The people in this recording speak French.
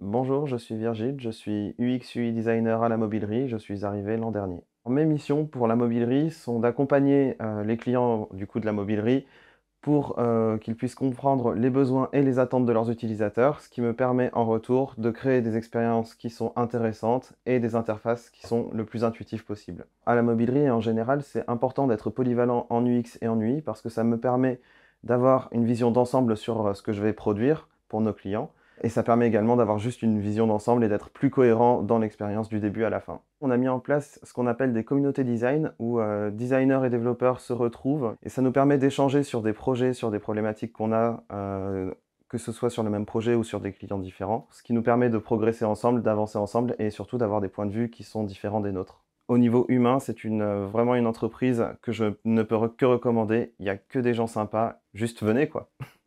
Bonjour, je suis Virgile, je suis UX UI designer à la mobilerie, je suis arrivé l'an dernier. Mes missions pour la mobilerie sont d'accompagner euh, les clients du coup de la mobilerie pour euh, qu'ils puissent comprendre les besoins et les attentes de leurs utilisateurs, ce qui me permet en retour de créer des expériences qui sont intéressantes et des interfaces qui sont le plus intuitives possible. À la mobilerie en général, c'est important d'être polyvalent en UX et en UI parce que ça me permet d'avoir une vision d'ensemble sur euh, ce que je vais produire pour nos clients et ça permet également d'avoir juste une vision d'ensemble et d'être plus cohérent dans l'expérience du début à la fin. On a mis en place ce qu'on appelle des communautés design, où euh, designers et développeurs se retrouvent, et ça nous permet d'échanger sur des projets, sur des problématiques qu'on a, euh, que ce soit sur le même projet ou sur des clients différents, ce qui nous permet de progresser ensemble, d'avancer ensemble, et surtout d'avoir des points de vue qui sont différents des nôtres. Au niveau humain, c'est euh, vraiment une entreprise que je ne peux que recommander. Il n'y a que des gens sympas. Juste venez, quoi.